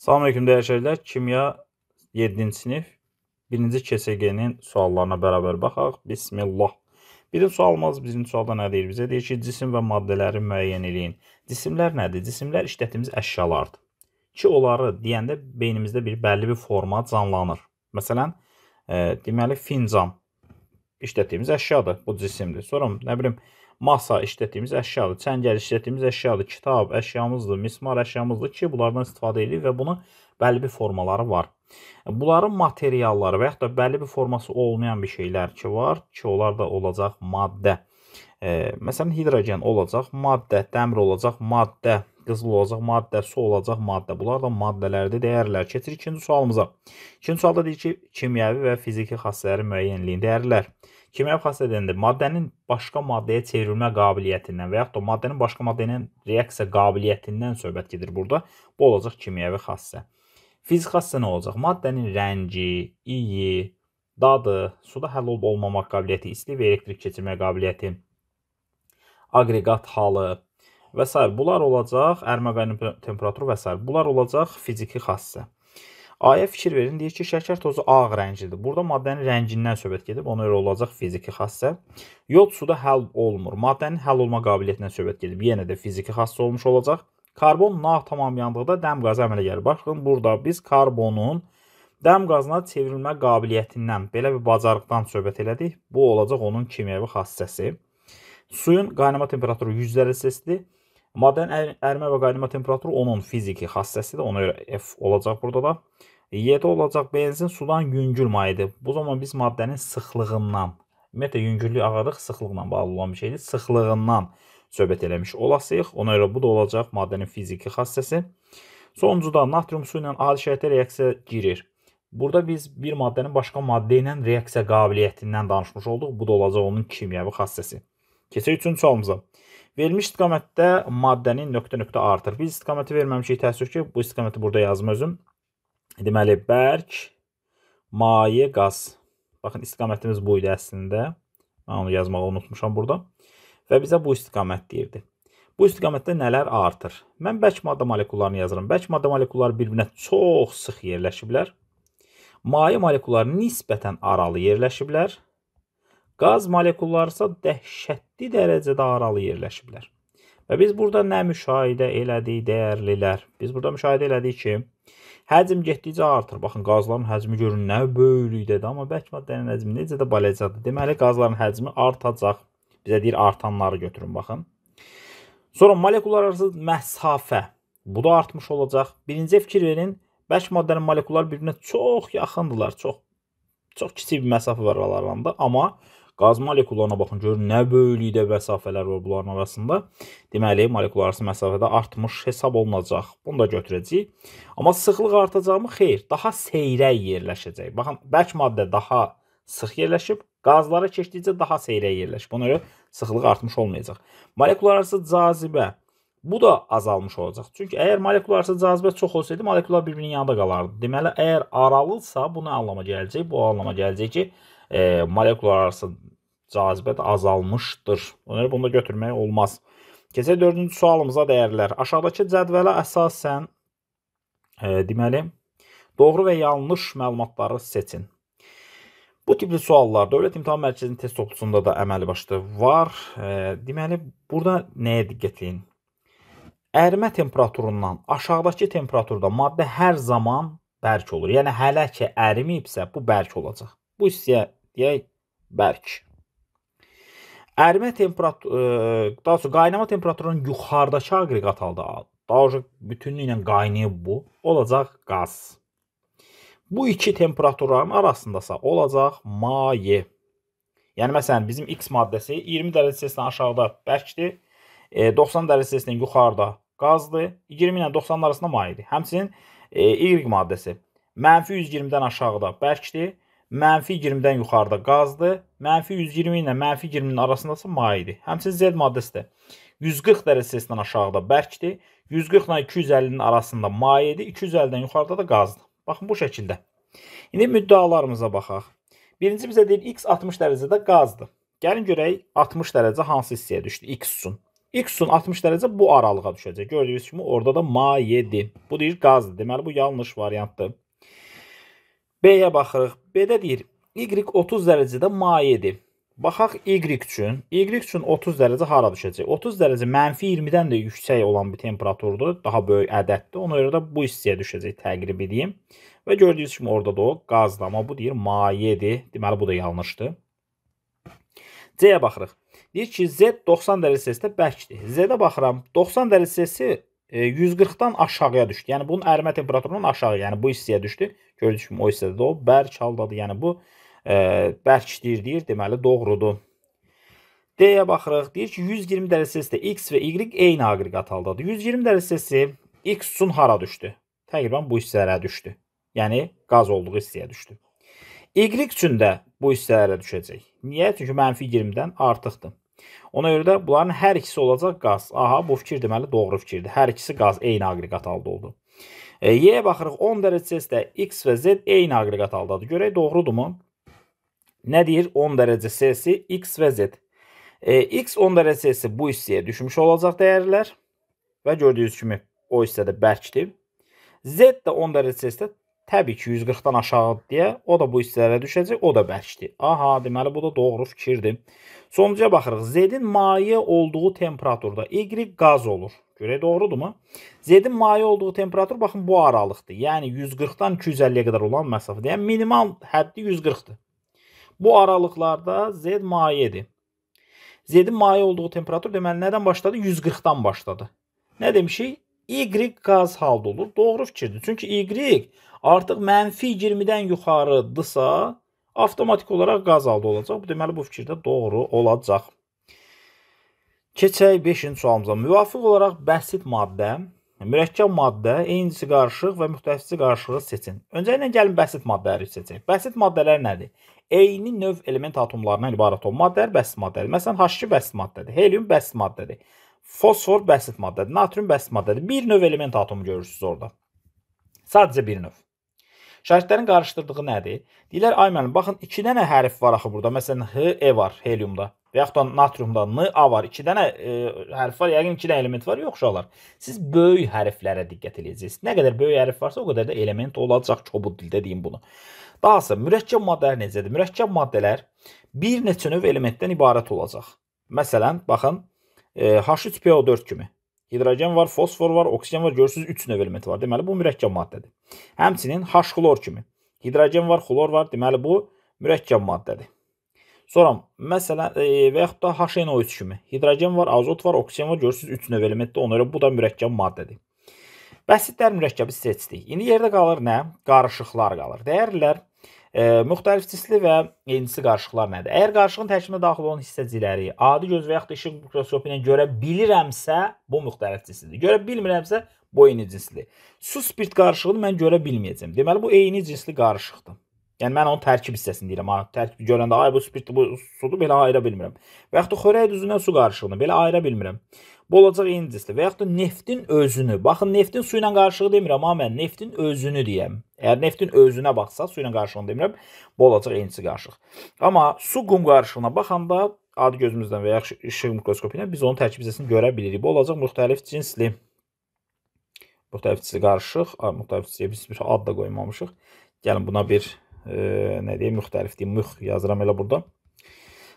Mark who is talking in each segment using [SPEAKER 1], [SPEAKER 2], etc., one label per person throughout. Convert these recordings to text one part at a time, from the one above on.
[SPEAKER 1] Salamünaleyküm dəyərli şəhərlər. Kimya 7-ci sinif 1-ci KSG-nin suallarına bərabər baxaq. Bismillah. Birinci sualımız birinci sualda nə deyir? Bizə deyir ki, cisim və maddələri müəyyən eləyin. Cisimlər nədir? Cisimlər işlətdiyimiz əşyalardır ki, onları deyəndə beynimizdə bir bəlli bir forma canlanır. Məsələn, e, deməli fincan işlətdiyimiz əşyadır, bu cisimdir. Sonra nə bilim, e, masa işlətdiyimiz əşyadır, çəngəl işlətdiyimiz əşyadır, kitab əşyamızdır, mismar əşyamızdır ki, bunlardan istifadə edirik və bunun bəlli bir formaları var. Bunların materialları və yaxud da bəlli bir forması olmayan bir şeylər ki, var ki, onlar da olacaq maddə. E, məsələn, hidrogen olacaq maddə, dəmir olacaq maddə, qızıl olacaq maddə, su olacaq maddə. Bunlar da maddələrdir, dəyərlər. Keçirik ikinci sualımıza. İkinci sualda deyir ki, kimyəvi və fiziki xassələrin müəyyənliyin dəyərlər. Kimya prosesində maddənin başqa maddəyə çevrilmə qabiliyyətindən və yaxud da maddənin başqa maddəyə reaksiya qabiliyyətindən söhbət gedir burada. Bu olacaq kimyəvi xassə. Fizik xassə nə olacaq? Maddənin rəngi, iyi, dadı, suda həll olub olmamaq qabiliyyəti, isti və elektrik keçirmə qabiliyyəti, aqreqat halı və s. bunlar olacaq ərmə qaynı temperatur və s. bunlar olacaq fiziki xassə. A-ya fikir verin. Deyir ki, şəkər tozu ağ rənglidir. Burada maddənin rəngindən söhbət gedib. Ona görə olacaq fiziki xassə. Yod suda həll olmur. Maddənin həll olma qabiliyyətindən söhbət gedib. Yenə də fiziki xassə olmuş olacaq. Karbon nağ tamamlandıqda dəm qazı əmələ gəlir. Baxın, burada biz karbonun dəm qazına çevrilmə qabiliyyətindən, belə bir bacarıqdan söhbət elədik. Bu olacaq onun kimyəvi xassəsi. Suyun qaynama temperaturu 100 dərəcə Selsidir. Maddənin ərimə və qaynama temperaturu onun fiziki xassəsidir. Ona görə F olacaq burada da. 7 e, olacaq benzin sudan yüngül mayedir. Bu zaman biz maddənin sıxlığından, ümumiyyətlə yüngüllük ağırlıq sıxlıqla bağlı olan bir şeydir. Sıxlığından söhbət eləmiş olasıyıq. Ona görə bu da olacaq maddənin fiziki xassəsi. Sonuncuda natrium su ilə adi şərtə reaksiya girir. Burada biz bir maddənin başqa maddə ilə reaksiya qabiliyyətindən danışmış olduq. Bu da olacaq onun kimyəvi xassəsi. Keçək üçüncü sualımıza. Verilmiş istiqamətdə maddənin nöqtə-nöqtə artır. Biz istiqaməti verməmişik təəssüf ki, bu istiqaməti burada yazım özüm. Deməli, bərk, maye, qaz. Baxın, istiqamətimiz bu idi əslində. Mən onu yazmağı unutmuşam burada. Və bizə bu istiqamət deyirdi. Bu istiqamətdə nələr artır? Mən bərk maddə molekullarını yazıram. Bərk maddə molekulları bir-birinə çox sıx yerləşiblər. Maye molekulları nisbətən aralı yerləşiblər. Qaz molekulları isə dəhşətli dərəcədə aralı yerləşiblər. Və biz burada nə müşahidə elədik dəyərlilər? Biz burada müşahidə elədik ki, həcm getdikcə artır. Baxın, qazların həcmi görün nə böyüklükdədir, amma bərk maddənin həcmi necə də balacaqdır. Deməli, qazların həcmi artacaq. Bizə deyir artanları götürün baxın. Sonra molekullar arası məsafə. Bu da artmış olacaq. Birinci fikir verin, bərk maddənin molekulları bir-birinə çox yaxındırlar, çox çox kiçik bir məsafə var aralarında, amma Qaz molekullarına baxın, görün nə böyüklükdə məsafələr var bunların arasında. Deməli, molekular arası məsafədə artmış hesab olunacaq. Bunu da götürəcəyik. Amma sıxlıq artacaqmı? Xeyr, daha seyrək yerləşəcək. Baxın, bərk maddə daha sıx yerləşib, qazlara keçdikcə daha seyrək yerləşib. Buna görə sıxlıq artmış olmayacaq. Molekular arası cazibə Bu da azalmış olacaq. Çünki əgər molekular arası cazibə çox olsaydı, molekular bir-birinin yanında qalardı. Deməli, əgər aralıdsa, bu nə anlama gələcək? Bu anlama gələcək ki, e, molekular arası cazibə də azalmışdır. Ona görə bunu da götürmək olmaz. Keçək 4-cü sualımıza dəyərlər. Aşağıdakı cədvələ əsasən e, deməli doğru və yanlış məlumatları seçin. Bu tipli suallar Dövlət İmtahan Mərkəzinin test toplusunda da əməli başda var. E, deməli burada nəyə diqqət edin? Ərimə temperaturundan aşağıdakı temperaturda maddə hər zaman bərk olur. Yəni hələ ki ərimibsə bu bərk olacaq. Bu hissəyə deyək bərk. Ərimə temperatur, e, daha doğrusu qaynama temperaturunun yuxarıdakı aqreqat halda, daha doğrusu bütünlüklə qaynayıb bu, olacaq qaz. Bu iki temperaturların arasındasa olacaq maye. Yəni məsələn bizim X maddəsi 20 dərəcə Selsiyə aşağıda bərkdir, 90 e, dərəcə Selsiyə yuxarıda qazdır, 20 ilə 90 arasında mayedir. Həmçinin e, Y maddəsi -120-dən aşağıda bərkdir, mənfi 20-dən yuxarıda qazdır. Mənfi 120 ilə mənfi 20-nin arasındasa mayedir. Həmçinin Z maddəsi də 140 dərəcəsindən aşağıda bərkdir. 140 ilə 250-nin arasında mayedir. 250-dən yuxarıda da qazdır. Baxın bu şəkildə. İndi müddəalarımıza baxaq. Birinci bizə deyir x 60 dərəcədə qazdır. Gəlin görək 60 dərəcə hansı hissəyə düşdü x üçün. X üçün 60 dərəcə bu aralığa düşəcək. Gördüyünüz kimi orada da mayedir. Bu deyir qazdır. Deməli bu yanlış variantdır. B-yə baxırıq. B-də deyir y 30 dərəcədə mayedir. Baxaq y üçün. Y üçün 30 dərəcə hara düşəcək? 30 dərəcə mənfi 20-dən də yüksək olan bir temperaturdur. Daha böyük ədəddir. Ona görə də bu hissəyə düşəcək təqribi deyim. Və gördüyünüz kimi orada da o qazdır. Amma bu deyir mayedir. Deməli bu da yanlışdır. C-yə baxırıq. Deyir ki, Z 90 dərəcə Selsidə bərkdir. Z-də baxıram. 90 dərəcə Selsi 140-dan e, aşağıya düşdü. Yəni bunun ərimə temperaturundan aşağı, yəni bu hissəyə düşdü. Gördüyünüz kimi o hissədə də o bərk haldadır. Yəni bu ə, e, bərk deyir, deyir, deməli doğrudur. D-yə baxırıq. Deyir ki, 120 dərəcə Selsidə X və Y eyni aqreqat haldadır. 120 dərəcə Selsidə X sun hara düşdü? Təqribən bu hissələrə düşdü. Yəni qaz olduğu hissəyə düşdü. Y üçün də bu hissələrə düşəcək. Niyə? Çünki -20-dən artıqdır. Ona görə də bunların hər ikisi olacaq qaz. Aha, bu fikir deməli doğru fikirdir. Hər ikisi qaz eyni aqreqat halda oldu. E, Y-yə baxırıq 10 dərəcə C-də X və Z eyni aqreqat haldadır. Görək doğrudurmu? Nə deyir? 10 dərəcə C-si X və Z. E, X 10 dərəcə C-si bu hissəyə düşmüş olacaq dəyərlər və gördüyünüz kimi o hissədə bərkdir. Z də 10 dərəcə C-də Təbii ki, 140-dan aşağı deyə o da bu hissələrə düşəcək, o da bərkdir. Aha, deməli bu da doğru fikirdir. Sonuncuya baxırıq. Z-in maye olduğu temperaturda Y qaz olur. Görək doğrudurmu? Z-in maye olduğu temperatur baxın bu aralıqdır. Yəni 140-dan 250-yə qədər olan məsafədir. Yəni minimal həddi 140-dır. Bu aralıqlarda Z mayedir. Z-in maye olduğu temperatur deməli nədən başladı? 140-dan başladı. Nə demişik? Y qaz halda olur. Doğru fikirdir. Çünki Y artıq mənfi 20-dən yuxarıdırsa, avtomatik olaraq qaz halda olacaq. Bu deməli bu fikirdə doğru olacaq. Keçək 5-ci sualımıza. Müvafiq olaraq bəsit maddə, mürəkkəb maddə, eynicisi qarışıq və müxtəlifisi qarışığı seçin. Öncəliklə gəlin bəsit maddələri seçək. Bəsit maddələr nədir? Eyni növ element atomlarından ibarət olan maddələr bəsit maddədir. Məsələn, H2 bəsit maddədir, helium bəsit maddədir. Fosfor bəsit maddədir, natrium bəsit maddədir. Bir növ element atomu görürsüz orada. Sadəcə bir növ. Şahidlərin qarışdırdığı nədir? Deyirlər, ay müəllim, baxın 2 dənə hərf var axı burada. Məsələn, H, E var heliumda və yaxud da natriumda N, A var. 2 dənə e, hərf var, yəqin 2 dənə element var. Yox uşaqlar, siz böyük hərflərə diqqət eləyəcəksiniz. Nə qədər böyük hərf varsa, o qədər də element olacaq kobud dildə deyim bunu. Dahası mürəkkəb maddələr necədir? Mürəkkəb maddələr bir neçə növ elementdən ibarət olacaq. Məsələn, baxın, E, H3PO4 kimi. Hidrogen var, fosfor var, oksigen var, görürsüz 3 növ elementi var. Deməli bu mürəkkəb maddədir. Həmçinin H-xlor kimi. Hidrogen var, xlor var, deməli bu mürəkkəb maddədir. Sonra məsələn e, və yaxud da HNO3 kimi. Hidrogen var, azot var, oksigen var, görürsüz 3 növ elementdir. Ona görə bu da mürəkkəb maddədir. Bəsitlər mürəkkəbi seçdik. İndi yerdə qalır nə? Qarışıqlar qalır. Dəyərlər E, müxtəlif cisli və enlisi qarışıqlar nədir? Əgər qarışığın tərkibinə daxil olan hissəcikləri adi göz və yaxud da işıq mikroskopu ilə görə bilirəmsə, bu müxtəlif cislidir. Görə bilmirəmsə, bu eyni cinsli. Su spirt qarışığını mən görə bilməyəcəm. Deməli bu eyni cinsli qarışıqdır. Yəni mən onun tərkib hissəsini deyirəm. Ha, tərkib görəndə ay bu spirt bu sudur belə ayıra bilmirəm. Və yaxud da xörək duzundan su qarışığını belə ayıra bilmirəm. Bu olacaq incisli və yaxud da neftin özünü. Baxın neftin su ilə qarışığı demirəm, amma mən neftin özünü deyirəm. Əgər neftin özünə baxsa, su ilə qarışığını demirəm, bu olacaq incisi qarışıq. Amma su qum qarışığına baxanda adi gözümüzdən və ya işıq mikroskopu ilə biz onun tərkib hissəsini görə bilirik. Bu olacaq müxtəlif cinsli müxtəlif cinsli qarışıq, müxtəlif cinsli biz bir ad da qoymamışıq. Gəlin buna bir nə deyim, müxtəlif deyim, müx yazıram elə burada.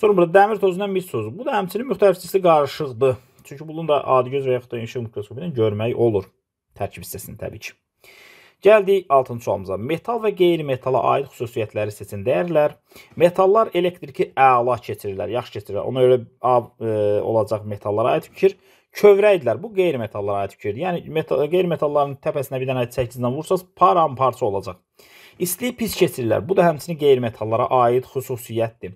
[SPEAKER 1] Sonra burada dəmir tozundan mis tozu. Bu da həmçinin müxtəlif cinsli qarışıqdır. Çünki bunun da adi göz və yaxud da işıq mikroskopu ilə görmək olur tərkib hissəsini təbii ki. Gəldik 6-cı sualımıza. Metal və qeyri-metala aid xüsusiyyətləri seçin dəyərlər. Metallar elektriki əla keçirirlər, yaxşı keçirirlər. Ona görə A e, olacaq metallara aid fikir. Kövrəkdirlər. Bu qeyri-metallara aid fikirdir. Yəni metal, qeyri-metalların təpəsinə bir dənə çəkiclə vursaz, paramparça olacaq. İstiliyi pis keçirirlər. Bu da həmçinin qeyri-metallara aid xüsusiyyətdir.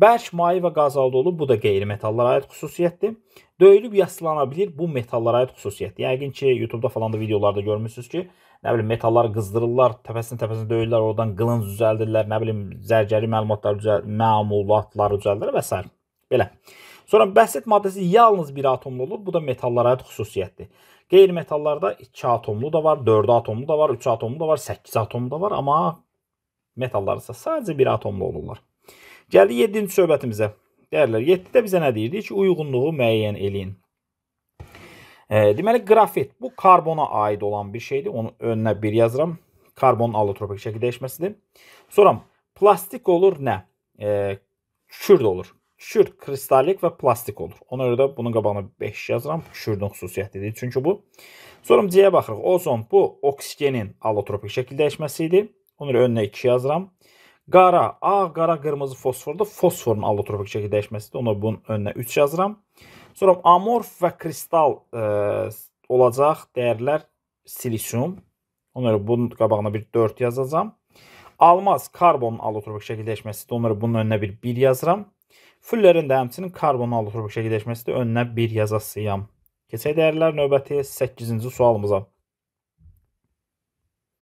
[SPEAKER 1] Bərk, mayi və qazal dolu bu da qeyri-metallara aid xüsusiyyətdir. Döyülüb yaslana bilir bu metallara aid xüsusiyyətdir. Yəqin ki, YouTube-da falan da videolarda görmüsünüz ki, nə bilim metalları qızdırırlar, təpəsini təpəsinə döyürlər, oradan qılınc düzəldirlər, nə bilim zərgəri məlumatlar düzəldir, məmulatları düzəldir və s. Belə. Sonra bəsit maddəsi yalnız bir atomlu olur. Bu da metallara aid xüsusiyyətdir. Qeyri-metallarda 2 atomlu da var, 4 atomlu da var, 3 atomlu da var, 8 atomlu da var. Amma metallar isə sadəcə 1 atomlu olurlar. Gəldik 7-ci söhbətimizə. Dəyərlər 7-də bizə nə deyirdi ki, uyğunluğu müəyyən eləyin. E, deməli qrafit bu karbona aid olan bir şeydir. Onun önünə 1 yazıram. Karbonun allotropik şəkildə dəyişməsidir. Sonra plastik olur nə? E, kükürt olur kür kristallik və plastik olur. Ona görə də bunun qabağına 5 yazıram. Kürün xüsusiyyətidir. Çünki bu. Sonra C-yə baxırıq. Ozon bu oksigenin allotropik şəkil dəyişməsi idi. Ona görə önünə 2 yazıram. Qara, ağ, qara, qırmızı fosfordur. Fosforun allotropik şəkil dəyişməsidir. Ona bunun önünə 3 yazıram. Sonra amorf və kristal ə, e, olacaq dəyərlər silisium. Ona görə bunun qabağına bir 4 yazacağam. Almaz karbonun allotropik şəkil dəyişməsidir. Ona görə bunun önünə bir 1 yazıram. Füllərin də həmçinin karbona allotrop şəkilləşməsi də önünə 1 yazasıyam. Keçək dəyərlər növbəti 8-ci sualımıza.